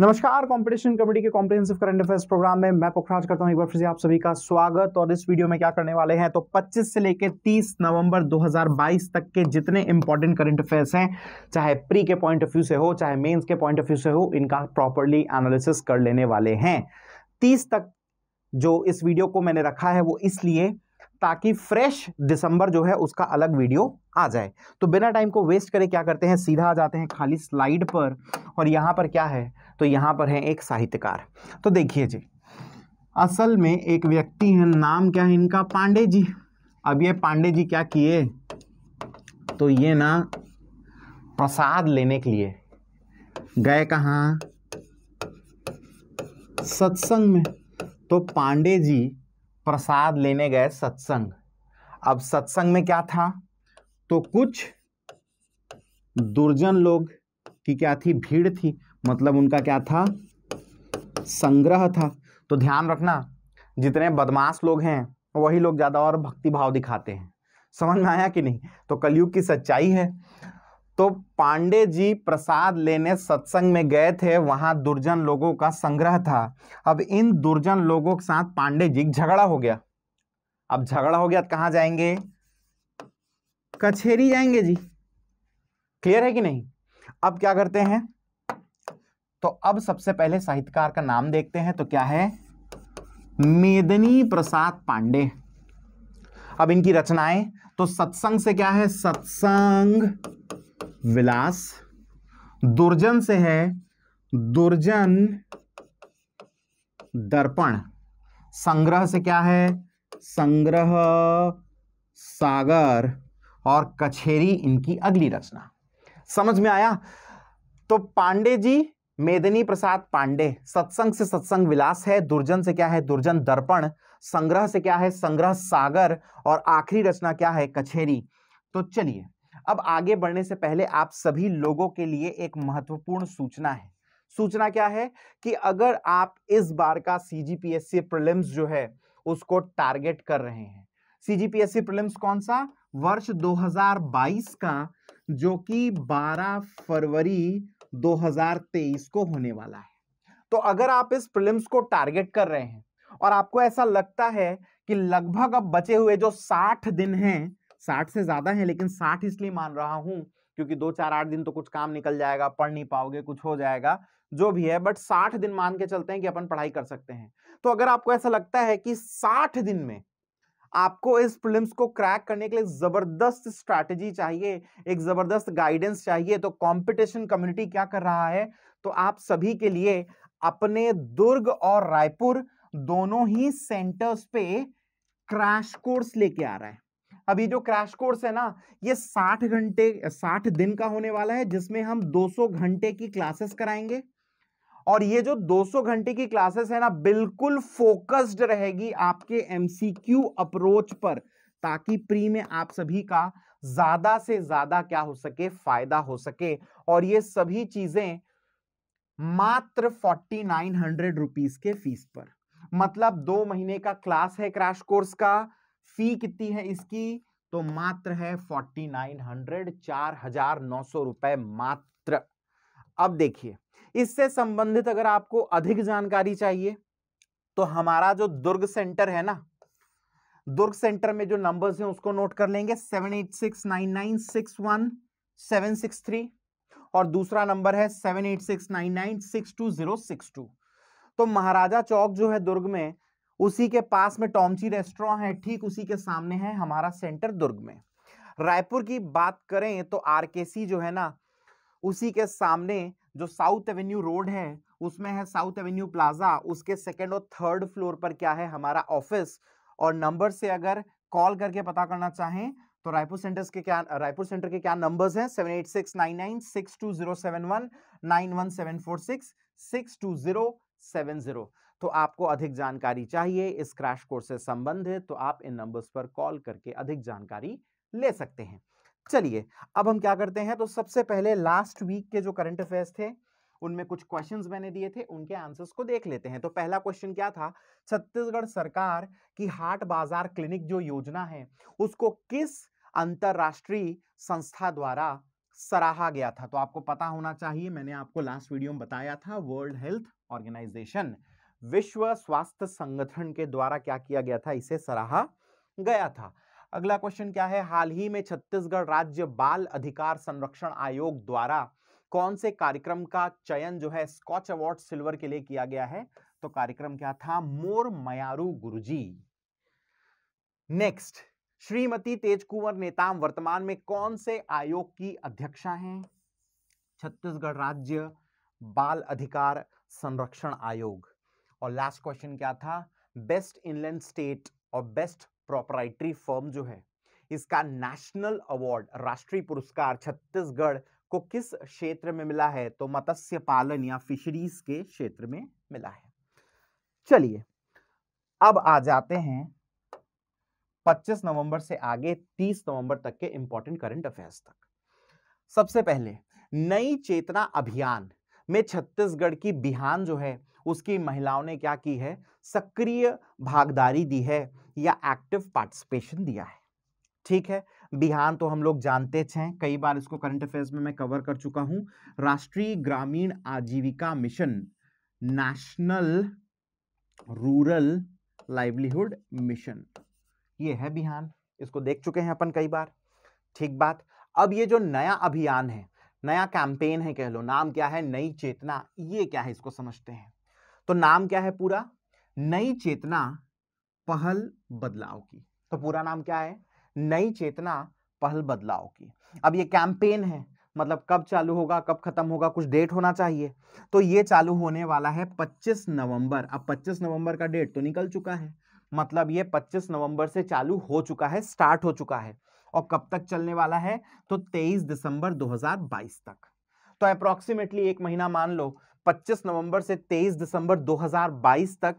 नमस्कार competition committee के comprehensive current affairs program में मैं पुखराज करता हूं एक बार फिर से आप सभी का स्वागत और इस वीडियो में क्या करने वाले हैं तो 25 से लेकर 30 नवंबर 2022 तक के जितने इंपॉर्टेंट करंट अफेयर्स हैं चाहे प्री के पॉइंट ऑफ व्यू से हो चाहे मेंस के पॉइंट ऑफ व्यू से हो इनका प्रॉपरली एनालिसिस कर लेने वाले हैं तीस तक जो इस वीडियो को मैंने रखा है वो इसलिए ताकि फ्रेश दिसंबर जो है उसका अलग वीडियो आ जाए तो बिना टाइम को वेस्ट करे क्या करते हैं सीधा आ जाते हैं खाली स्लाइड पर और यहाँ पर क्या है तो यहाँ पर है एक साहित्यकार तो देखिए जी असल में एक व्यक्ति है नाम क्या है इनका पांडे जी अब ये पांडे जी क्या किए तो ये ना प्रसाद लेने के लिए गए कहाँ सत्संग में तो पांडे जी प्रसाद लेने गए सत्संग अब सत्संग में क्या था तो कुछ दुर्जन लोग की क्या थी भीड़ थी मतलब उनका क्या था संग्रह था तो ध्यान रखना जितने बदमाश लोग हैं वही लोग ज़्यादा और भक्ति भाव दिखाते हैं समझ में आया कि नहीं तो कलयुग की सच्चाई है तो पांडे जी प्रसाद लेने सत्संग में गए थे वहाँ दुर्जन लोगों का संग्रह था अब इन दुर्जन लोगों के साथ पांडे जी झगड़ा हो गया अब झगड़ा हो गया तो कहाँ जाएंगे कछेरी जाएंगे जी क्लियर है कि नहीं अब क्या करते हैं तो अब सबसे पहले साहित्यकार का नाम देखते हैं तो क्या है मेदनी प्रसाद पांडे अब इनकी रचनाएं तो सत्संग से क्या है सत्संग विलास दुर्जन से है दुर्जन दर्पण संग्रह से क्या है संग्रह सागर और कछेरी इनकी अगली रचना समझ में आया तो पांडे जी मेदनी प्रसाद पांडे सत्संग से सत्संग विलास है दुर्जन से क्या है दुर्जन दर्पण संग्रह से क्या है संग्रह सागर और आखिरी रचना क्या है कछेरी तो चलिए अब आगे बढ़ने से पहले आप सभी लोगों के लिए एक महत्वपूर्ण सूचना है सूचना क्या है कि अगर आप इस बार का C G P S C prelims जो है उसको टारगेट कर रहे हैं सी जी पी एस सी कौन सा वर्ष 2022 का जो कि 12 फरवरी 2023 को होने वाला है तो अगर आप इस प्रिलिम्स को टारगेट कर रहे हैं और आपको ऐसा लगता है कि लगभग अब बचे हुए जो 60 दिन हैं साठ से ज्यादा है लेकिन साठ इसलिए मान रहा हूं क्योंकि दो चार आठ दिन तो कुछ काम निकल जाएगा पढ़ नहीं पाओगे कुछ हो जाएगा जो भी है बट साठ दिन मान के चलते हैं कि अपन पढ़ाई कर सकते हैं तो अगर आपको ऐसा लगता है कि साठ दिन में आपको इस प्रिलिम्स को क्रैक करने के लिए जबरदस्त स्ट्रैटेजी चाहिए एक जबरदस्त गाइडेंस चाहिए तो कंपटीशन कम्युनिटी क्या कर रहा है तो आप सभी के लिए अपने दुर्ग और रायपुर दोनों ही सेंटर्स पे क्रैश कोर्स लेके आ रहा है अभी जो क्रैश कोर्स है ना ये 60 घंटे 60 दिन का होने वाला है जिसमें हम 200 घंटे की क्लासेस कराएंगे और ये जो 200 घंटे की क्लासेस है ना बिल्कुल फोकस्ड रहेगी आपके एमसीक्यू अप्रोच पर ताकि प्री में आप सभी का ज्यादा से ज्यादा क्या हो सके फायदा हो सके और ये सभी चीजें मात्र फोर्टी नाइन हंड्रेड रुपीज के फीस पर मतलब दो महीने का क्लास है क्रैश कोर्स का फी कितनी है इसकी तो मात्र है फोर्टी नाइन हंड्रेड चार हजार नौ सौ रुपए मात्र अब देखिए इससे संबंधित अगर आपको अधिक जानकारी चाहिए तो हमारा जो दुर्ग सेंटर है ना दुर्ग सेंटर में जो नंबर्स हैं उसको नोट कर लेंगे seven eight six nine nine six one seven six three और दूसरा नंबर है seven eight six nine nine six two zero six two तो महाराजा चौक जो है दुर्ग में उसी के पास में टॉमची रेस्टोरेंट है ठीक उसी के सामने है हमारा सेंटर दुर्ग में रायपुर की बात करें तो सी जो है ना उसी के सामने जो साउथ एवेन्यू रोड है उसमें है साउथ एवेन्यू प्लाजा उसके सेकेंड और थर्ड फ्लोर पर क्या है हमारा ऑफिस और नंबर से अगर कॉल करके पता करना चाहें तो रायपुर सेंटर्स के क्या रायपुर सेंटर के क्या नंबर्स हैं seven eight six nine nine six two zero seven one nine one seven four six six two zero seven zero तो आपको अधिक जानकारी चाहिए इस क्रैश कोर्स से संबंधित तो आप इन नंबर्स पर कॉल करके अधिक जानकारी ले सकते हैं चलिए अब हम क्या करते हैं तो सबसे पहले लास्ट वीक के जो करंट अफेयर्स थे उनमें कुछ क्वेश्चंस मैंने दिए थे उनके आंसर्स को देख लेते हैं तो पहला क्वेश्चन क्या था छत्तीसगढ़ सरकार की हाट बाजार क्लिनिक जो योजना है उसको किस अंतरराष्ट्रीय संस्था द्वारा सराहा गया था तो आपको पता होना चाहिए मैंने आपको लास्ट वीडियो में बताया था वर्ल्ड हेल्थ ऑर्गेनाइजेशन विश्व स्वास्थ्य संगठन के द्वारा क्या किया गया था इसे सराहा गया था अगला क्वेश्चन क्या है हाल ही में छत्तीसगढ़ राज्य बाल अधिकार संरक्षण आयोग द्वारा कौन से कार्यक्रम का चयन जो है स्कॉच अवार्ड सिल्वर के लिए किया गया है तो कार्यक्रम क्या था मोर मयारू गुरुजी नेक्स्ट श्रीमती तेज कुंवर नेताम वर्तमान में कौन से आयोग की अध्यक्षा हैं छत्तीसगढ़ राज्य बाल अधिकार संरक्षण आयोग और लास्ट क्वेश्चन क्या था बेस्ट इनलैंड स्टेट और बेस्ट प्रोपराइटरी फर्म जो है इसका नेशनल अवार्ड राष्ट्रीय पुरस्कार छत्तीसगढ़ को किस क्षेत्र में मिला है तो मत्स्य पालन या फिशरीज के क्षेत्र में मिला है चलिए अब आ जाते हैं 25 नवंबर से आगे 30 नवंबर तक के इंपॉर्टेंट करंट अफेयर्स तक सबसे पहले नई चेतना अभियान में छत्तीसगढ़ की बिहान जो है उसकी महिलाओं ने क्या की है सक्रिय भागदारी दी है या एक्टिव पार्टिसिपेशन दिया है ठीक है बिहान तो हम लोग जानते हैं कई बार इसको करंट अफेयर्स में मैं कवर कर चुका हूं राष्ट्रीय ग्रामीण आजीविका mission national rural livelihood mission ये है बिहान इसको देख चुके हैं अपन कई बार ठीक बात अब ये जो नया अभियान है नया कैंपेन है कह लो नाम क्या है नई चेतना ये क्या है इसको समझते हैं तो नाम क्या है पूरा नई चेतना पहल बदलाव की तो पूरा नाम क्या है नई चेतना पहल बदलाव की अब ये कैंपेन है मतलब कब चालू होगा कब खत्म होगा कुछ डेट होना चाहिए तो ये चालू होने वाला है 25 नवंबर अब 25 नवंबर का डेट तो निकल चुका है मतलब ये 25 नवंबर से चालू हो चुका है स्टार्ट हो चुका है और कब तक चलने वाला है तो 23 दिसंबर 2022 तक तो अप्रोक्सीमेटली एक महीना मान लो 25 नवंबर से 23 दिसंबर 2022 तक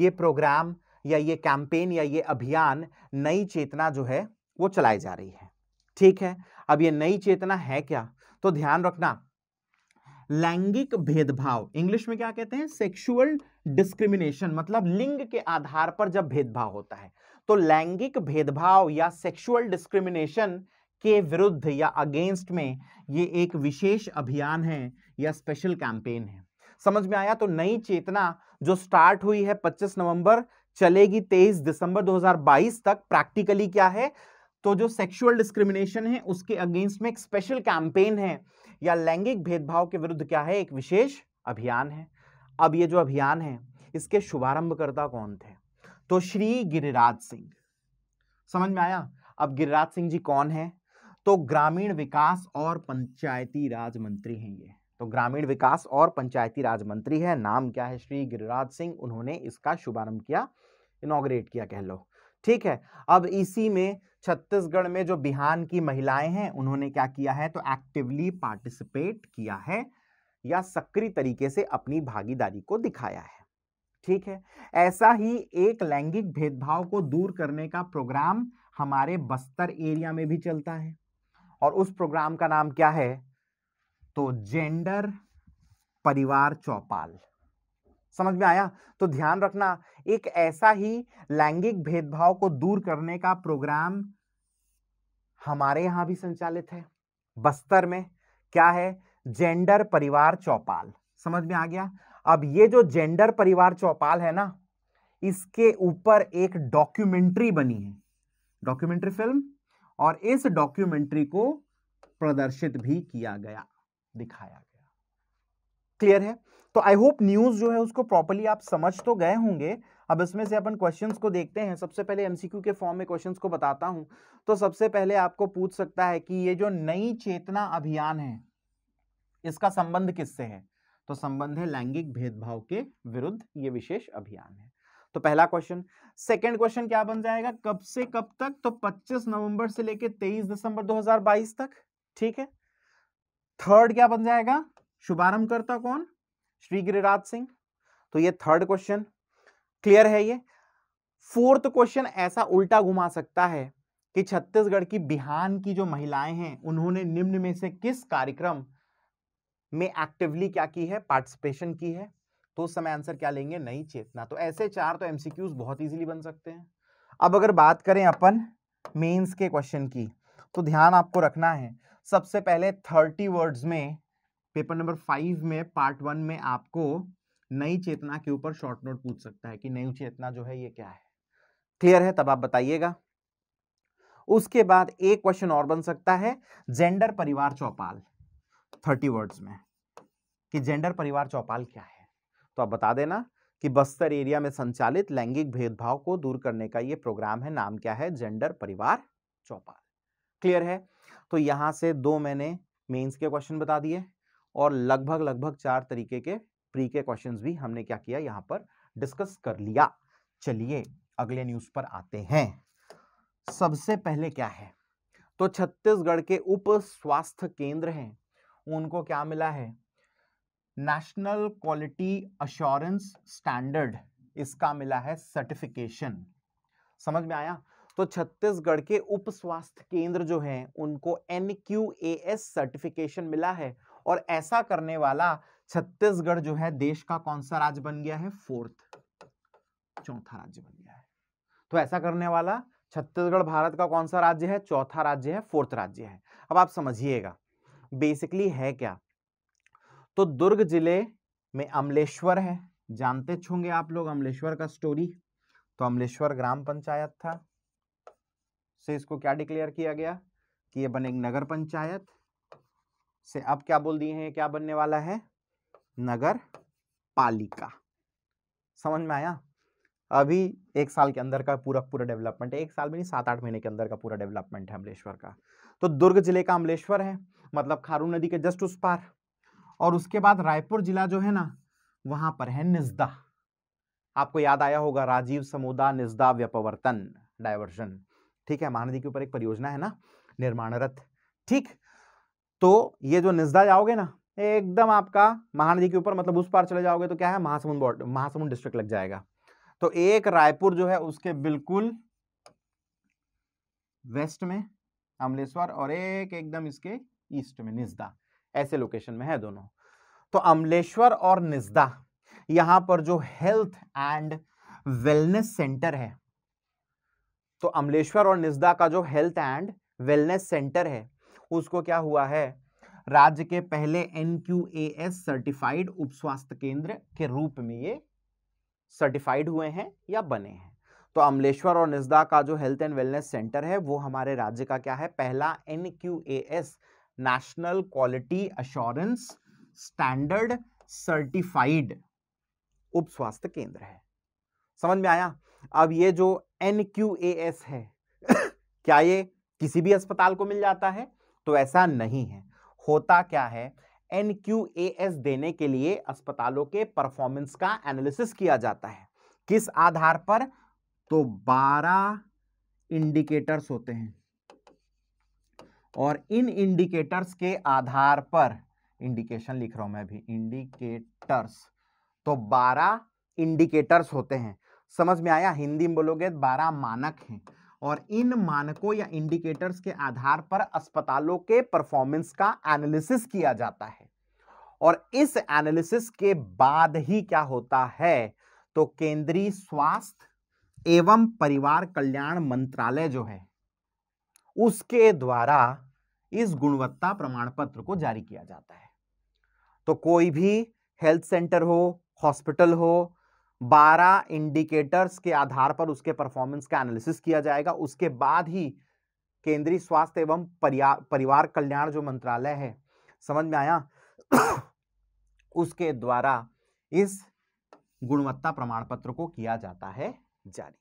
ये प्रोग्राम या ये कैंपेन या ये अभियान नई चेतना जो है वो चलाई जा रही है ठीक है अब ये नई चेतना है क्या तो ध्यान रखना लैंगिक भेदभाव इंग्लिश में क्या कहते हैं सेक्सुअल डिस्क्रिमिनेशन मतलब लिंग के आधार पर जब भेदभाव होता है तो लैंगिक भेदभाव या सेक्सुअल डिस्क्रिमिनेशन के विरुद्ध या अगेंस्ट में ये एक विशेष अभियान है या स्पेशल कैंपेन है समझ में आया तो नई चेतना जो स्टार्ट हुई है 25 नवंबर चलेगी 23 दिसंबर 2022 तक प्रैक्टिकली क्या है तो जो सेक्सुअल डिस्क्रिमिनेशन है उसके अगेंस्ट में एक स्पेशल कैंपेन है या लैंगिक भेदभाव के विरुद्ध क्या है एक विशेष अभियान है अब ये जो अभियान है इसके शुभारंभकर्ता कौन थे तो श्री गिरिराज सिंह समझ में आया अब गिरिराज सिंह जी कौन है तो ग्रामीण विकास और पंचायती राज मंत्री हैं ये तो ग्रामीण विकास और पंचायती राज मंत्री है नाम क्या है श्री गिरिराज सिंह उन्होंने इसका शुभारंभ किया इनोग्रेट किया कह लो ठीक है अब इसी में छत्तीसगढ़ में जो बिहान की महिलाएं हैं उन्होंने क्या किया है तो एक्टिवली पार्टिसिपेट किया है या सक्रिय तरीके से अपनी भागीदारी को दिखाया है ठीक है ऐसा ही एक लैंगिक भेदभाव को दूर करने का प्रोग्राम हमारे बस्तर एरिया में भी चलता है और उस प्रोग्राम का नाम क्या है तो जेंडर परिवार चौपाल समझ में आया तो ध्यान रखना एक ऐसा ही लैंगिक भेदभाव को दूर करने का प्रोग्राम हमारे यहां भी संचालित है बस्तर में क्या है जेंडर परिवार चौपाल समझ में आ गया अब ये जो जेंडर परिवार चौपाल है ना इसके ऊपर एक डॉक्यूमेंट्री बनी है डॉक्यूमेंट्री फिल्म और इस डॉक्यूमेंट्री को प्रदर्शित भी किया गया दिखाया गया क्लियर है तो आई होप न्यूज जो है उसको प्रॉपरली आप समझ तो गए होंगे अब इसमें से अपन क्वेश्चंस को देखते हैं सबसे पहले एमसीक्यू के फॉर्म में क्वेश्चंस को बताता हूं तो सबसे पहले आपको पूछ सकता है कि ये जो नई चेतना अभियान है इसका संबंध किससे है तो संबंध है लैंगिक भेदभाव के विरुद्ध ये विशेष अभियान है तो पहला क्वेश्चन सेकेंड क्वेश्चन क्या बन जाएगा कब से कब तक तो 25 नवंबर से लेकर 23 दिसंबर 2022 तक ठीक है थर्ड क्या बन जाएगा शुभारंभ करता कौन श्री गिरिराज सिंह तो ये थर्ड क्वेश्चन क्लियर है ये फोर्थ क्वेश्चन ऐसा उल्टा घुमा सकता है कि छत्तीसगढ़ की बिहान की जो महिलाएं हैं उन्होंने निम्न में से किस कार्यक्रम में एक्टिवली क्या की है पार्टिसिपेशन की है तो उस समय आंसर क्या लेंगे नई चेतना तो ऐसे चार तो एमसीक्यूज बहुत इजीली बन सकते हैं अब अगर बात करें अपन मेंस के क्वेश्चन की तो ध्यान आपको रखना है सबसे पहले थर्टी वर्ड्स में पेपर नंबर फाइव में पार्ट वन में आपको नई चेतना के ऊपर शॉर्ट नोट पूछ सकता है कि नई चेतना जो है ये क्या है क्लियर है तब आप बताइएगा उसके बाद एक क्वेश्चन और बन सकता है जेंडर परिवार चौपाल थर्टी वर्ड्स में कि जेंडर परिवार चौपाल क्या है तो आप बता देना कि बस्तर एरिया में संचालित लैंगिक भेदभाव को दूर करने का ये प्रोग्राम है नाम क्या है जेंडर परिवार चौपाल क्लियर है तो यहाँ से दो मैंने मेंस के क्वेश्चन बता दिए और लगभग लगभग चार तरीके के प्री के क्वेश्चंस भी हमने क्या किया यहाँ पर डिस्कस कर लिया चलिए अगले न्यूज पर आते हैं सबसे पहले क्या है तो छत्तीसगढ़ के उप स्वास्थ्य केंद्र हैं उनको क्या मिला है नेशनल क्वालिटी अश्योरेंस स्टैंडर्ड इसका मिला है सर्टिफिकेशन समझ में आया तो छत्तीसगढ़ के उप स्वास्थ्य केंद्र जो हैं उनको एन सर्टिफिकेशन मिला है और ऐसा करने वाला छत्तीसगढ़ जो है देश का कौन सा राज्य बन गया है फोर्थ चौथा राज्य बन गया है तो ऐसा करने वाला छत्तीसगढ़ भारत का कौन सा राज्य है चौथा राज्य है फोर्थ राज्य है अब आप समझिएगा बेसिकली है क्या तो दुर्ग जिले में अमलेश्वर है जानते छूंगे आप लोग अमलेश्वर का स्टोरी तो अमलेश्वर ग्राम पंचायत था से इसको क्या डिक्लेयर किया गया कि ये बनेगी नगर पंचायत से अब क्या बोल दिए हैं क्या बनने वाला है नगर पालिका समझ में आया अभी एक साल के अंदर का पूरा पूरा डेवलपमेंट है एक साल में नहीं सात आठ महीने के अंदर का पूरा डेवलपमेंट है अमलेश्वर का तो दुर्ग जिले का अमलेश्वर है मतलब खारू नदी के जस्ट उस पार और उसके बाद रायपुर जिला जो है ना वहां पर है निजदा आपको याद आया होगा राजीव समुदा निजदा व्यपवर्तन डाइवर्जन ठीक है महानदी के ऊपर एक परियोजना है ना निर्माणरत ठीक तो ये जो निजदा जाओगे ना एकदम आपका महानदी के ऊपर मतलब उस पार चले जाओगे तो क्या है महासमुंद महासमुंद डिस्ट्रिक्ट लग जाएगा तो एक रायपुर जो है उसके बिल्कुल वेस्ट में अमलेश्वर और एक एकदम इसके ईस्ट में निजदा ऐसे लोकेशन में है दोनों तो अमलेश्वर और निजदा यहां पर जो हेल्थ एंड वेलनेस सेंटर है तो अमलेश्वर और निजदा का जो हेल्थ एंड वेलनेस सेंटर है उसको क्या हुआ है राज्य के पहले N Q A S certified उप स्वास्थ्य केंद्र के रूप में ये सर्टिफाइड हुए हैं या बने हैं तो अमलेश्वर और निजदा का जो हेल्थ एंड वेलनेस सेंटर है वो हमारे राज्य का क्या है पहला N Q A S national quality assurance standard certified उप स्वास्थ्य केंद्र है समझ में आया अब ये जो एन है क्या ये किसी भी अस्पताल को मिल जाता है तो ऐसा नहीं है होता क्या है एन देने के लिए अस्पतालों के परफॉर्मेंस का एनालिसिस किया जाता है किस आधार पर तो 12 इंडिकेटर्स होते हैं और इन इंडिकेटर्स के आधार पर इंडिकेशन लिख रहा हूं मैं भी इंडिकेटर्स तो 12 इंडिकेटर्स होते हैं समझ में आया हिंदी में बोलोगे तो बारह मानक हैं और इन मानकों या इंडिकेटर्स के आधार पर अस्पतालों के परफॉर्मेंस का एनालिसिस किया जाता है और इस एनालिसिस के बाद ही क्या होता है तो केंद्रीय स्वास्थ्य एवं परिवार कल्याण मंत्रालय जो है उसके द्वारा इस गुणवत्ता प्रमाण पत्र को जारी किया जाता है तो कोई भी हेल्थ सेंटर हो हॉस्पिटल हो बारह इंडिकेटर्स के आधार पर उसके परफॉर्मेंस का एनालिसिस किया जाएगा उसके बाद ही केंद्रीय स्वास्थ्य एवं परिवार कल्याण जो मंत्रालय है समझ में आया उसके द्वारा इस गुणवत्ता प्रमाण पत्र को किया जाता है जारी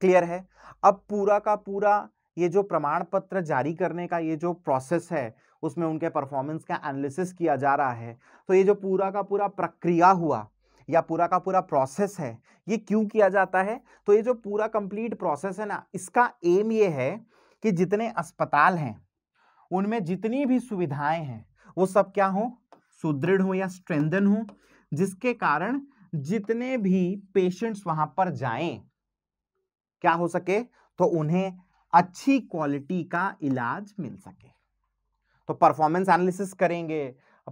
क्लियर है अब पूरा का पूरा ये जो प्रमाण पत्र जारी करने का ये जो प्रोसेस है उसमें उनके परफॉर्मेंस का एनालिसिस किया जा रहा है तो ये जो पूरा का पूरा प्रक्रिया हुआ या पूरा का पूरा प्रोसेस है ये क्यों किया जाता है तो ये जो पूरा कंप्लीट प्रोसेस है ना इसका एम ये है कि जितने अस्पताल हैं उनमें जितनी भी सुविधाएं हैं वो सब क्या हो सुदृढ़ हो या स्ट्रेंदन हो जिसके कारण जितने भी पेशेंट्स वहां पर जाए क्या हो सके तो उन्हें अच्छी क्वालिटी का इलाज मिल सके तो परफॉर्मेंस एनालिसिस करेंगे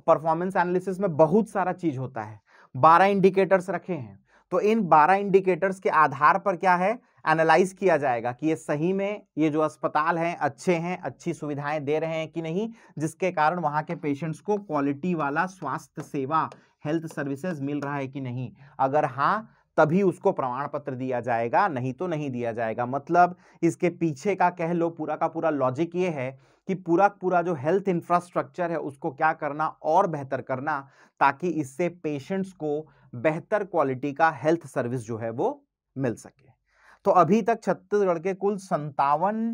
परफॉर्मेंस एनालिसिस में बहुत सारा चीज होता है बारह इंडिकेटर्स रखे हैं तो इन बारह इंडिकेटर्स के आधार पर क्या है एनालाइज किया जाएगा कि ये सही में ये जो अस्पताल हैं अच्छे हैं अच्छी सुविधाएं दे रहे हैं कि नहीं जिसके कारण वहाँ के पेशेंट्स को क्वालिटी वाला स्वास्थ्य सेवा हेल्थ सर्विसेज मिल रहा है कि नहीं अगर हाँ तभी उसको प्रमाण पत्र दिया जाएगा नहीं तो नहीं दिया जाएगा मतलब इसके पीछे का कह लो पूरा का पूरा लॉजिक ये है कि पूरा पूरा जो हेल्थ इंफ्रास्ट्रक्चर है उसको क्या करना और बेहतर करना ताकि इससे पेशेंट्स को बेहतर क्वालिटी का हेल्थ सर्विस जो है वो मिल सके तो अभी तक छत्तीसगढ़ के कुल संतावन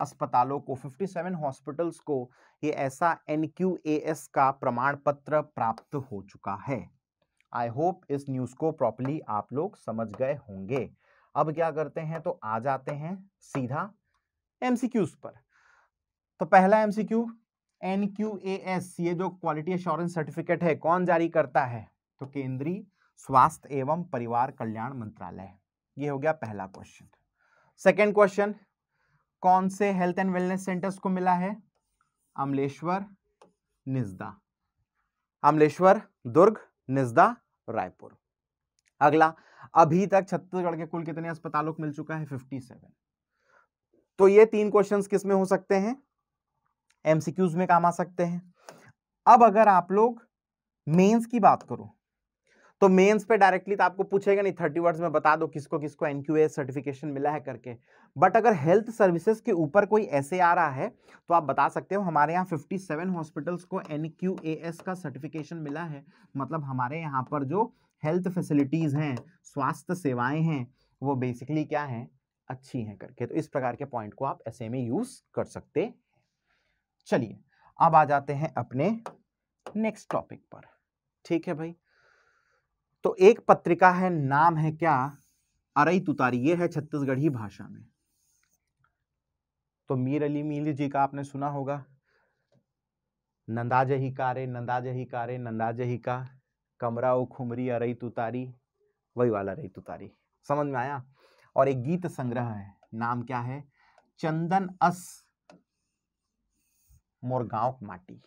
अस्पतालों को 57 हॉस्पिटल्स को ये ऐसा एन का प्रमाण पत्र प्राप्त हो चुका है आई होप इस न्यूज़ को प्रॉपरली आप लोग समझ गए होंगे अब क्या करते हैं तो आ जाते हैं सीधा एमसीक्यूज पर तो पहला MCQ N Q A S ये जो क्वालिटी एश्योरेंस सर्टिफिकेट है कौन जारी करता है तो केंद्रीय स्वास्थ्य एवं परिवार कल्याण मंत्रालय ये हो गया पहला क्वेश्चन सेकेंड क्वेश्चन कौन से हेल्थ एंड वेलनेस सेंटर्स को मिला है अमलेश्वर निजदा अमलेश्वर दुर्ग निजदा रायपुर अगला अभी तक छत्तीसगढ़ के कुल कितने अस्पतालों को मिल चुका है 57 तो ये तीन क्वेश्चंस किसमें हो सकते हैं एमसीक्यूज में काम आ सकते हैं अब अगर आप लोग मेंस की बात करो तो मेंस पे डायरेक्टली तो आपको पूछेगा नहीं थर्टी वर्ड्स में बता दो किसको किसको एनक्यूए सर्टिफिकेशन मिला है करके बट अगर हेल्थ सर्विसेज के ऊपर कोई ऐसे आ रहा है तो आप बता सकते हो हमारे यहाँ 57 हॉस्पिटल्स को एन का सर्टिफिकेशन मिला है मतलब हमारे यहाँ पर जो हेल्थ फैसिलिटीज़ हैं स्वास्थ्य सेवाएँ हैं वो बेसिकली क्या है अच्छी हैं करके तो इस प्रकार के पॉइंट को आप ऐसे में यूज़ कर सकते चलिए अब आ जाते हैं अपने नेक्स्ट टॉपिक पर ठीक है भाई तो एक पत्रिका है नाम है क्या अरई तुतारी ये है छत्तीसगढ़ी भाषा में तो मीर अली मीर जी का आपने सुना होगा नंदा जही कारे नंदा जही कारे नंदाज ही का कमरा ओ खुमरी अरई तुतारी वही वाला रही तुतारी समझ में आया और एक गीत संग्रह है नाम क्या है चंदन अस मोरगांव माटी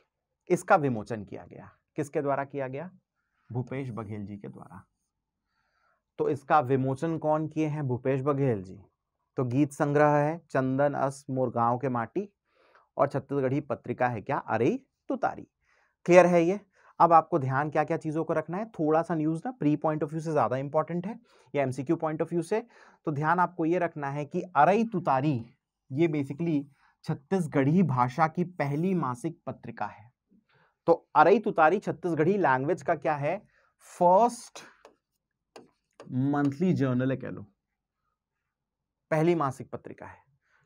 इसका विमोचन किया गया किसके द्वारा किया गया भूपेश बघेल जी के द्वारा तो इसका विमोचन कौन किए हैं भूपेश बघेल जी तो गीत संग्रह है चंदन अस मोरगांव के माटी और छत्तीसगढ़ी पत्रिका है क्या अरे तुतारी क्लियर है ये अब आपको ध्यान क्या क्या चीज़ों को रखना है थोड़ा सा न्यूज़ ना प्री पॉइंट ऑफ व्यू से ज़्यादा इंपॉर्टेंट है या एमसीक्यू पॉइंट ऑफ व्यू से तो ध्यान आपको ये रखना है कि अरई तुतारी ये बेसिकली छत्तीसगढ़ी भाषा की पहली मासिक पत्रिका है तो अरई तुतारी छत्तीसगढ़ी लैंग्वेज का क्या है फर्स्ट मंथली जर्नल है कह लो पहली मासिक पत्रिका है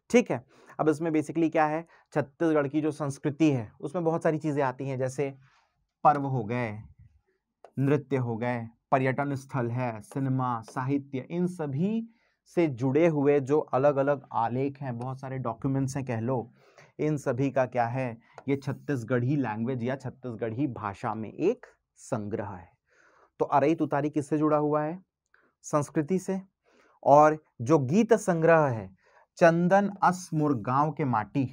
ठीक है अब इसमें बेसिकली क्या है छत्तीसगढ़ की जो संस्कृति है उसमें बहुत सारी चीज़ें आती हैं जैसे पर्व हो गए नृत्य हो गए पर्यटन स्थल है सिनेमा साहित्य इन सभी से जुड़े हुए जो अलग अलग आलेख हैं बहुत सारे डॉक्यूमेंट्स हैं कह लो इन सभी का क्या है ये छत्तीसगढ़ी लैंग्वेज या छत्तीसगढ़ी भाषा में एक संग्रह है तो अरई तुतारी किससे जुड़ा हुआ है संस्कृति से और जो गीत संग्रह है चंदन असमुर गांव के माटी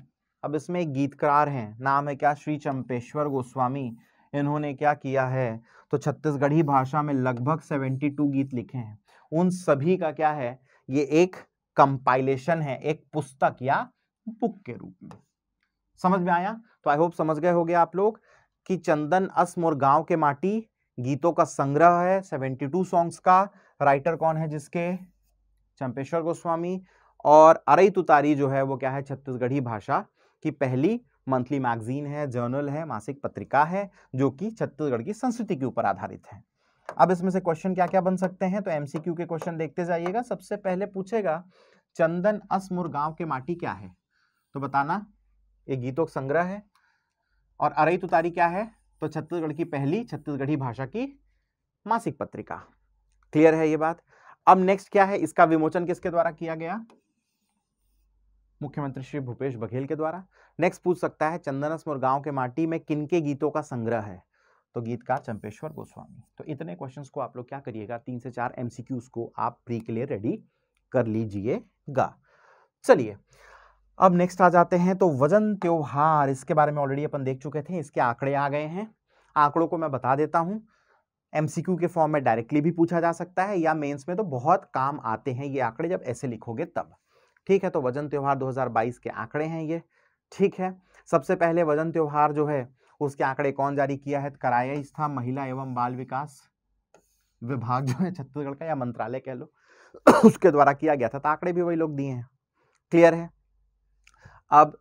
अब इसमें एक गीतकार हैं नाम है क्या श्री चंपेश्वर गोस्वामी इन्होंने क्या किया है तो छत्तीसगढ़ी भाषा में लगभग सेवेंटी टू गीत लिखे हैं उन सभी का क्या है ये एक कंपाइलेशन है एक पुस्तक या बुक के रूप में समझ में आया तो आई होप समझ गए होगे आप लोग कि चंदन अस और गांव के माटी गीतों का संग्रह है 72 सॉन्ग्स का राइटर कौन है जिसके चंपेश्वर गोस्वामी और अरई तुतारी जो है वो क्या है छत्तीसगढ़ी भाषा की पहली मंथली मैगजीन है जर्नल है मासिक पत्रिका है जो कि छत्तीसगढ़ की संस्कृति के ऊपर आधारित है अब इसमें से क्वेश्चन क्या क्या बन सकते हैं तो एमसीक्यू के क्वेश्चन देखते जाइएगा सबसे पहले पूछेगा चंदन असमुर गांव के माटी क्या है तो बताना ये गीतों का संग्रह है और अरई तुतारी क्या है तो छत्तीसगढ़ की पहली छत्तीसगढ़ी भाषा की मासिक पत्रिका क्लियर है ये बात अब नेक्स्ट क्या है इसका विमोचन किसके द्वारा किया गया मुख्यमंत्री श्री भूपेश बघेल के द्वारा नेक्स्ट पूछ सकता है चंदनस गांव के माटी में किनके गीतों का संग्रह है तो गीतकार चंपेश्वर गोस्वामी तो इतने क्वेश्चन को आप लोग क्या करिएगा तीन से चार एम को आप प्री के लिए रेडी कर लीजिएगा चलिए अब नेक्स्ट आ जाते हैं तो वजन त्योहार इसके बारे में ऑलरेडी अपन देख चुके थे इसके आंकड़े आ गए हैं आंकड़ों को मैं बता देता हूँ एमसीक्यू के फॉर्म में डायरेक्टली भी पूछा जा सकता है या मेंस में तो बहुत काम आते हैं ये आंकड़े जब ऐसे लिखोगे तब ठीक है तो वजन त्योहार दो के आंकड़े हैं ये ठीक है सबसे पहले वजन त्योहार जो है उसके आंकड़े कौन जारी किया है कराया था महिला एवं बाल विकास विभाग जो है छत्तीसगढ़ का या मंत्रालय कह लो उसके द्वारा किया गया था तो आंकड़े भी वही लोग दिए हैं क्लियर है अब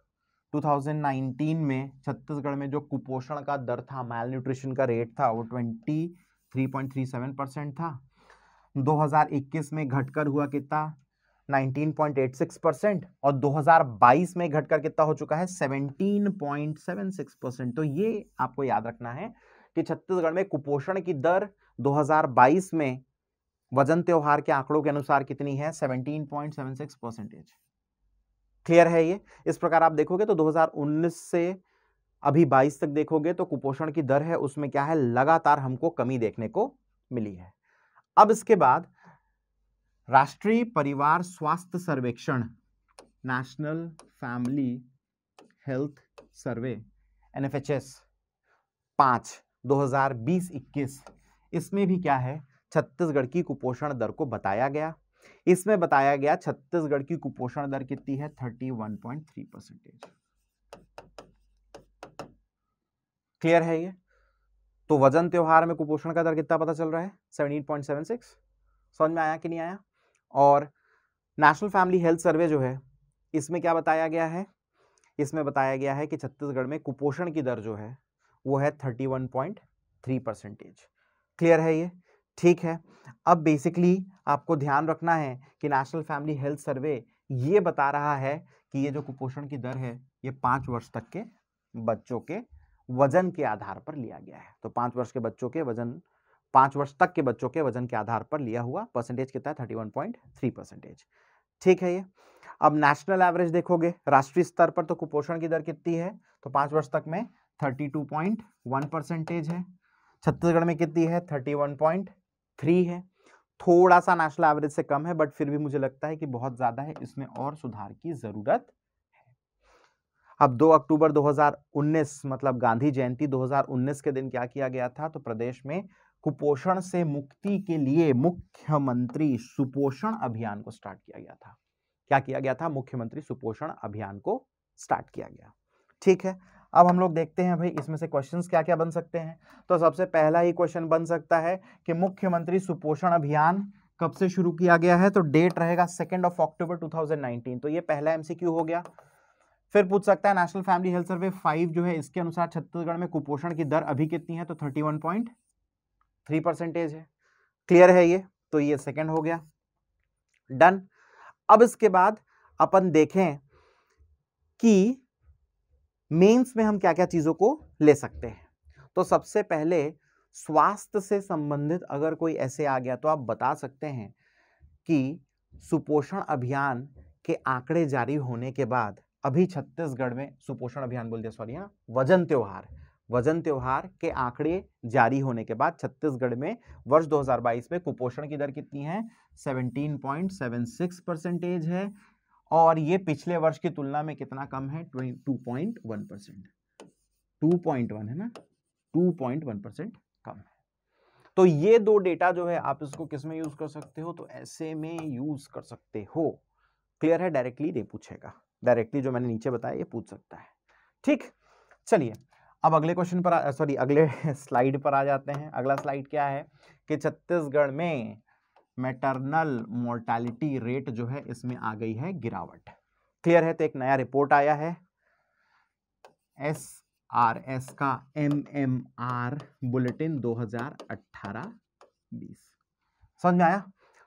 2019 में छत्तीसगढ़ में जो कुपोषण का दर था माल न्यूट्रिशन का रेट था वो 23.37 परसेंट था 2021 में घटकर हुआ कितना 19.86 परसेंट और 2022 में घटकर कितना हो चुका है 17.76 परसेंट तो ये आपको याद रखना है कि छत्तीसगढ़ में कुपोषण की दर 2022 में वजन त्योहार के आंकड़ों के अनुसार कितनी है 17.76 परसेंटेज क्लियर है ये इस प्रकार आप देखोगे तो 2019 से अभी 22 तक देखोगे तो कुपोषण की दर है उसमें क्या है लगातार हमको कमी देखने को मिली है अब इसके बाद राष्ट्रीय परिवार स्वास्थ्य सर्वेक्षण national family health survey NFHS पाँच 2020-21 इसमें भी क्या है छत्तीसगढ़ की कुपोषण दर को बताया गया इसमें बताया गया छत्तीसगढ़ की कुपोषण दर कितनी है 31.3 परसेंटेज क्लियर है ये तो वजन त्योहार में कुपोषण का दर कितना पता चल रहा है 17.76 समझ में आया कि नहीं आया और नेशनल फैमिली हेल्थ सर्वे जो है इसमें क्या बताया गया है इसमें बताया गया है कि छत्तीसगढ़ में कुपोषण की दर जो है वो है thirty one point three percentage clear है ये ठीक है अब बेसिकली आपको ध्यान रखना है कि नेशनल फैमिली हेल्थ सर्वे ये बता रहा है कि ये जो कुपोषण की दर है ये पाँच वर्ष तक के बच्चों के वजन के आधार पर लिया गया है तो पाँच वर्ष के बच्चों के वजन पाँच वर्ष तक के बच्चों के वजन के आधार पर लिया हुआ परसेंटेज कितना है thirty one point three percentage ठीक है ये अब नेशनल एवरेज देखोगे राष्ट्रीय स्तर पर तो कुपोषण की दर कितनी है तो पाँच वर्ष तक में thirty two point one percentage है छत्तीसगढ़ में कितनी है थर्टी वन पॉइंट थ्री है थोड़ा सा नेशनल एवरेज से कम है बट फिर भी मुझे लगता है कि बहुत ज़्यादा है इसमें और सुधार की ज़रूरत अब 2 अक्टूबर 2019 मतलब गांधी जयंती 2019 के दिन क्या किया गया था तो प्रदेश में कुपोषण से मुक्ति के लिए मुख्यमंत्री सुपोषण अभियान को स्टार्ट किया गया था क्या किया गया था मुख्यमंत्री सुपोषण अभियान को स्टार्ट किया गया ठीक है अब हम लोग देखते हैं भाई इसमें से क्वेश्चंस क्या क्या बन सकते हैं तो सबसे पहला ही क्वेश्चन बन सकता है कि मुख्यमंत्री सुपोषण अभियान कब से शुरू किया गया है तो डेट रहेगा सेकेंड ऑफ अक्टूबर 2019 तो ये पहला एमसीक्यू हो गया फिर पूछ सकता है national family health survey five जो है इसके अनुसार छत्तीसगढ़ में कुपोषण की दर अभी कितनी है तो थर्टी थ्री परसेंटेज है क्लियर है ये तो ये सेकेंड हो गया डन अब इसके बाद अपन देखें कि मेंस में हम क्या क्या चीज़ों को ले सकते हैं तो सबसे पहले स्वास्थ्य से संबंधित अगर कोई ऐसे आ गया तो आप बता सकते हैं कि सुपोषण अभियान के आंकड़े जारी होने के बाद अभी छत्तीसगढ़ में सुपोषण अभियान बोल दिया सॉरी हाँ, वजन त्योहार वजन त्यौहार के आंकड़े जारी होने के बाद छत्तीसगढ़ में वर्ष 2022 में कुपोषण की दर कितनी है 17.76 परसेंटेज है और ये पिछले वर्ष की तुलना में कितना कम है 2.1 परसेंट 2.1 है ना 2.1 परसेंट कम है तो ये दो डेटा जो है आप इसको किस में यूज कर सकते हो तो ऐसे में यूज कर सकते हो क्लियर है डायरेक्टली ये पूछेगा डायरेक्टली जो मैंने नीचे बताया ये पूछ सकता है ठीक चलिए अब अगले क्वेश्चन पर सॉरी अगले स्लाइड पर आ जाते हैं अगला स्लाइड क्या है कि छत्तीसगढ़ में मेटरनल मोर्टालिटी रेट जो है इसमें आ गई है गिरावट क्लियर है तो एक नया रिपोर्ट आया है एस आर एस का एम एम आर बुलेटिन 2018-20 समझ में आया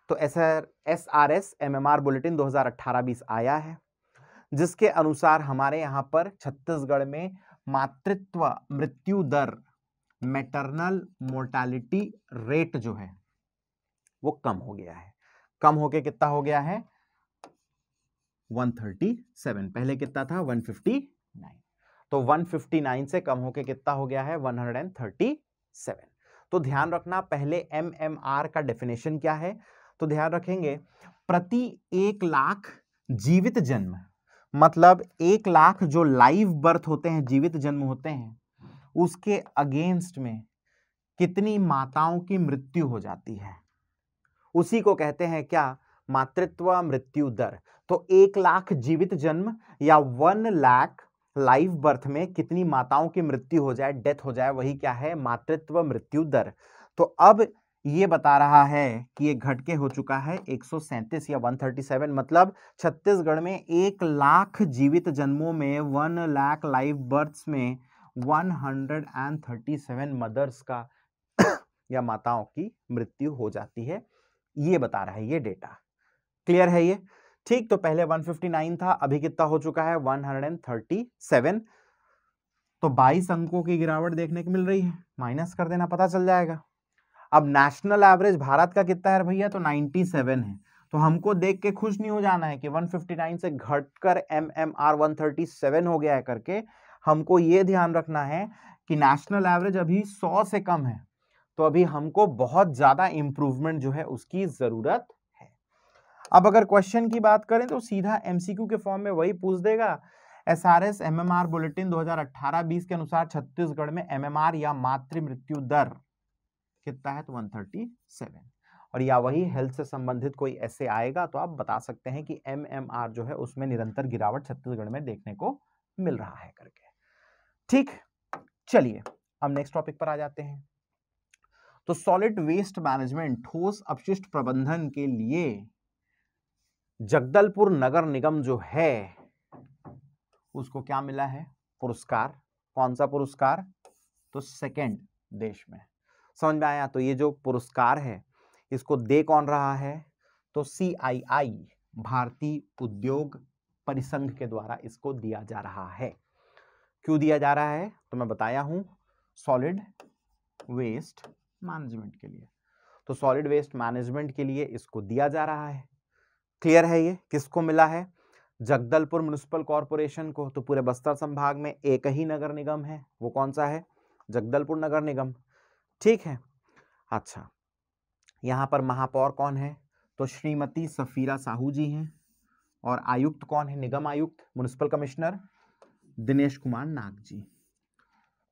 तो S R S R S M M R bulletin 2018-20 आया है जिसके अनुसार हमारे यहाँ पर छत्तीसगढ़ में मातृत्व मृत्यु दर मेटरनल मोर्टालिटी रेट जो है वो कम हो गया है कम होके कितना हो गया है 137 पहले कितना था 159 तो 159 से कम होके कितना हो गया है 137 तो ध्यान रखना पहले एम एम आर का डेफिनेशन क्या है तो ध्यान रखेंगे प्रति एक लाख जीवित जन्म मतलब एक लाख जो लाइव बर्थ होते हैं जीवित जन्म होते हैं उसके अगेंस्ट में कितनी माताओं की मृत्यु हो जाती है उसी को कहते हैं क्या मातृत्व मृत्यु दर तो एक लाख जीवित जन्म या वन लाख लाइव बर्थ में कितनी माताओं की मृत्यु हो जाए डेथ हो जाए वही क्या है मातृत्व मृत्यु दर तो अब ये बता रहा है कि ये घट के हो चुका है एक या 137 मतलब छत्तीसगढ़ में एक लाख जीवित जन्मों में वन लाख लाइव बर्थ्स में 137 मदर्स का या माताओं की मृत्यु हो जाती है ये बता रहा है ये डेटा क्लियर है ये ठीक तो पहले 159 था अभी कितना हो चुका है 137 तो 22 अंकों की गिरावट देखने को मिल रही है माइनस कर देना पता चल जाएगा अब नेशनल एवरेज भारत का कितना है भैया तो 97 है तो हमको देख के खुश नहीं हो जाना है कि 159 से घटकर एम एम आर वन हो गया है करके हमको ये ध्यान रखना है कि नेशनल एवरेज अभी 100 से कम है तो अभी हमको बहुत ज़्यादा इम्प्रूवमेंट जो है उसकी ज़रूरत है अब अगर क्वेश्चन की बात करें तो सीधा एमसीक्यू के फॉर्म में वही पूछ देगा S R S M M R bulletin दो हजार अठारह बीस के अनुसार छत्तीसगढ़ में एम एम आर या मातृ मृत्यु दर कितना है तो 137 और या वही हेल्थ से संबंधित कोई ऐसे आएगा तो आप बता सकते हैं कि एम जो है उसमें निरंतर गिरावट छत्तीसगढ़ में देखने को मिल रहा है करके ठीक चलिए अब नेक्स्ट टॉपिक पर आ जाते हैं तो सॉलिड वेस्ट मैनेजमेंट ठोस अपशिष्ट प्रबंधन के लिए जगदलपुर नगर निगम जो है उसको क्या मिला है पुरस्कार कौन सा पुरस्कार तो सेकंड देश में समझ में आया तो ये जो पुरस्कार है इसको दे कौन रहा है तो सी आई आई भारतीय उद्योग परिसंघ के द्वारा इसको दिया जा रहा है क्यों दिया जा रहा है तो मैं बताया हूं सॉलिड वेस्ट मैनेजमेंट के लिए तो सॉलिड वेस्ट मैनेजमेंट के लिए इसको दिया जा रहा है क्लियर है ये किसको मिला है जगदलपुर म्यूनिसिपल कॉरपोरेशन को तो पूरे बस्तर संभाग में एक ही नगर निगम है वो कौन सा है जगदलपुर नगर निगम ठीक है अच्छा यहाँ पर महापौर कौन है तो श्रीमती सफ़ीरा साहू जी हैं और आयुक्त कौन है निगम आयुक्त म्यूनिसिपल कमिश्नर दिनेश कुमार नाग जी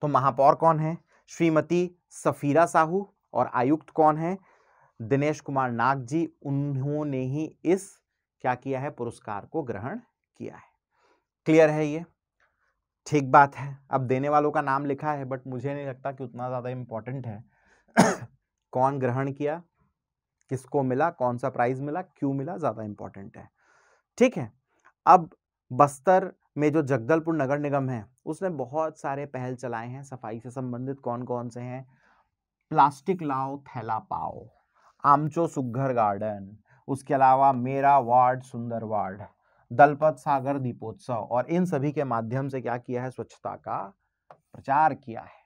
तो महापौर कौन है श्रीमती सफ़ीरा साहू और आयुक्त कौन है दिनेश कुमार नाग जी उन्होंने ही इस क्या किया है पुरस्कार को ग्रहण किया है क्लियर है ये ठीक बात है अब देने वालों का नाम लिखा है बट मुझे नहीं लगता कि उतना ज़्यादा इम्पॉर्टेंट है कौन ग्रहण किया किसको मिला कौन सा प्राइज मिला क्यों मिला ज़्यादा इम्पोर्टेंट है ठीक है अब बस्तर में जो जगदलपुर नगर निगम है उसने बहुत सारे पहल चलाए हैं सफाई से संबंधित कौन कौन से हैं प्लास्टिक लाओ थैला पाओ आमचो सुगर गार्डन उसके अलावा मेरा वार्ड सुंदर वार्ड दलपत सागर दीपोत्सव और इन सभी के माध्यम से क्या किया है स्वच्छता का प्रचार किया है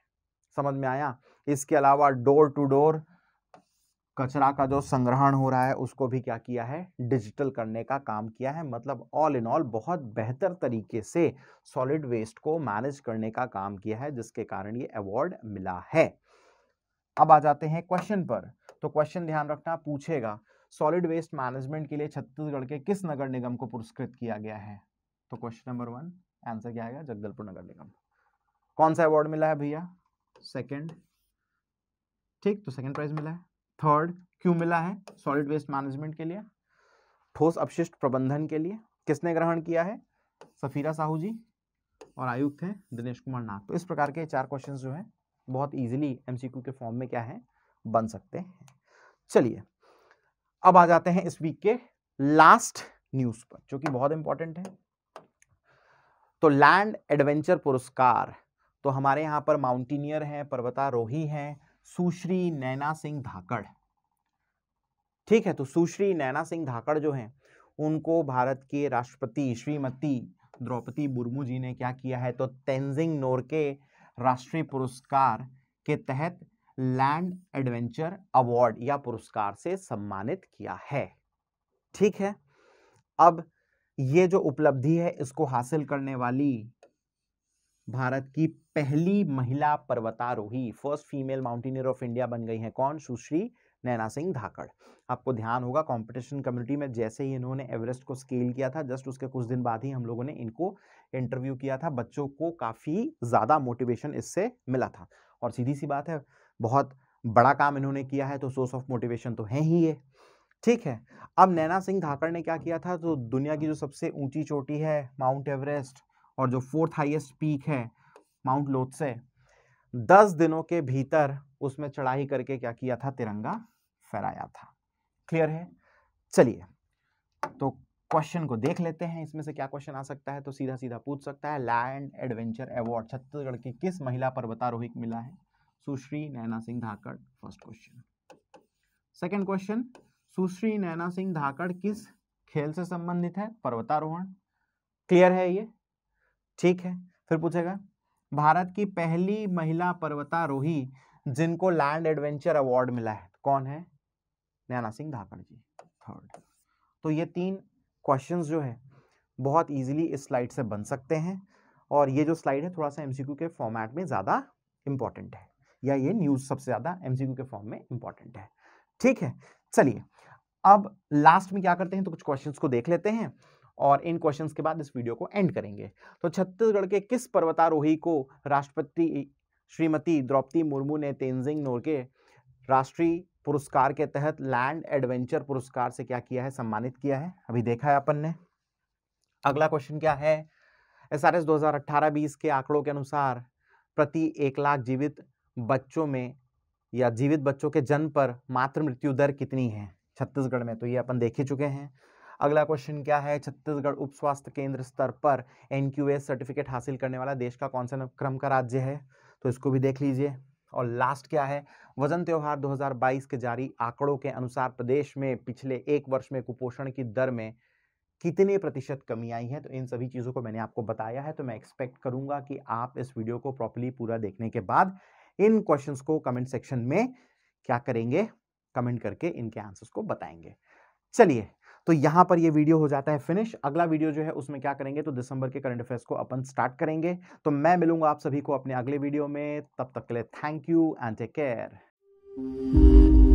समझ में आया इसके अलावा डोर टू डोर कचरा का जो संग्रहण हो रहा है उसको भी क्या किया है डिजिटल करने का काम किया है मतलब ऑल इन ऑल बहुत बेहतर तरीके से सॉलिड वेस्ट को मैनेज करने का काम किया है जिसके कारण ये अवार्ड मिला है अब आ जाते हैं क्वेश्चन पर तो क्वेश्चन ध्यान रखना पूछेगा सॉलिड वेस्ट मैनेजमेंट के लिए छत्तीसगढ़ के किस नगर निगम को पुरस्कृत किया गया है तो क्वेश्चन नंबर वन आंसर क्या आएगा जगदलपुर नगर निगम कौन सा अवार्ड मिला है भैया सेकंड ठीक तो सेकंड प्राइज मिला है थर्ड क्यों मिला है सॉलिड वेस्ट मैनेजमेंट के लिए ठोस अपशिष्ट प्रबंधन के लिए किसने ग्रहण किया है सफीरा साहू जी और आयुक्त हैं दिनेश कुमार नाग तो इस प्रकार के चार क्वेश्चंस जो हैं बहुत इजीली एमसीक्यू के फॉर्म में क्या है बन सकते हैं चलिए अब आ जाते हैं इस वीक के लास्ट न्यूज पर जो कि बहुत इंपॉर्टेंट है तो लैंड एडवेंचर पुरस्कार तो हमारे यहां पर माउंटेनियर हैं पर्वतारोही हैं सुश्री नैना सिंह धाकड़ ठीक है तो सुश्री नैना सिंह धाकड़ जो हैं उनको भारत के राष्ट्रपति श्रीमती द्रौपदी मुर्मू जी ने क्या किया है तो तेंजिंग नोरके राष्ट्रीय पुरस्कार के तहत लैंड एडवेंचर अवार्ड या पुरस्कार से सम्मानित किया है ठीक है अब ये जो उपलब्धि है इसको हासिल करने वाली भारत की पहली महिला पर्वतारोही first female mountaineer of India बन गई है कौन सुश्री नैना सिंह धाकड़ आपको ध्यान होगा कंपटीशन कम्युनिटी में जैसे ही इन्होंने एवरेस्ट को स्केल किया था जस्ट उसके कुछ दिन बाद ही हम लोगों ने इनको इंटरव्यू किया था बच्चों को काफ़ी ज़्यादा मोटिवेशन इससे मिला था और सीधी सी बात है बहुत बड़ा काम इन्होंने किया है तो सोर्स ऑफ मोटिवेशन तो है ही ये ठीक है अब नैना सिंह धाकड़ ने क्या किया था तो दुनिया की जो सबसे ऊंची चोटी है माउंट एवरेस्ट और जो फोर्थ हाईएस्ट पीक है माउंट लोथसे दस दिनों के भीतर उसमें चढ़ाई करके क्या किया था तिरंगा फहराया था क्लियर है चलिए तो क्वेश्चन को देख लेते हैं इसमें से क्या क्वेश्चन आ सकता है तो सीधा सीधा पूछ सकता है लैंड एडवेंचर अवार्ड छत्तीसगढ़ की किस महिला पर्वतारोहिक मिला है Sushri Naina Singh Dhakad first question second question Sushri Naina Singh Dhakad किस खेल से संबंधित है पर्वतारोहण क्लियर है ये ठीक है फिर पूछेगा भारत की पहली महिला पर्वतारोही जिनको लैंड एडवेंचर अवार्ड मिला है कौन है नैना सिंह धाकड़ जी थर्ड तो ये तीन क्वेश्चंस जो है बहुत इजीली इस स्लाइड से बन सकते हैं और ये जो स्लाइड है थोड़ा सा एमसीक्यू के फॉर्मेट में ज़्यादा इंपॉर्टेंट है या ये न्यूज़ सबसे ज़्यादा एमसीक्यू के फॉर्म में इंपॉर्टेंट है ठीक है चलिए अब लास्ट में क्या करते हैं तो कुछ क्वेश्चंस को देख लेते हैं और इन क्वेश्चंस के बाद इस वीडियो को एंड करेंगे तो छत्तीसगढ़ के किस पर्वतारोही को राष्ट्रपति श्रीमती द्रौपदी मुर्मू ने तेंजिंग नोरके राष्ट्रीय पुरस्कार के तहत लैंड एडवेंचर पुरस्कार से क्या किया है सम्मानित किया है अभी देखा है अपन ने अगला क्वेश्चन क्या है एस आर एस के आंकड़ों के अनुसार प्रति एक लाख जीवित बच्चों में या जीवित बच्चों के जन्म पर मातृ मृत्यु दर कितनी है छत्तीसगढ़ में तो ये अपन देख ही चुके हैं अगला क्वेश्चन क्या है छत्तीसगढ़ उप स्वास्थ्य केंद्र स्तर पर एन सर्टिफिकेट हासिल करने वाला देश का कौन सा क्रम का राज्य है तो इसको भी देख लीजिए और लास्ट क्या है वजन त्यौहार 2022 के जारी आंकड़ों के अनुसार प्रदेश में पिछले एक वर्ष में कुपोषण की दर में कितने प्रतिशत कमी आई है तो इन सभी चीज़ों को मैंने आपको बताया है तो मैं एक्सपेक्ट करूंगा कि आप इस वीडियो को प्रॉपरली पूरा देखने के बाद इन क्वेश्चंस को कमेंट सेक्शन में क्या करेंगे कमेंट करके इनके आंसर्स को बताएंगे चलिए तो यहां पर ये वीडियो हो जाता है फिनिश अगला वीडियो जो है उसमें क्या करेंगे तो दिसंबर के करंट अफेयर्स को अपन स्टार्ट करेंगे तो मैं मिलूंगा आप सभी को अपने अगले वीडियो में तब तक के लिए thank you and take care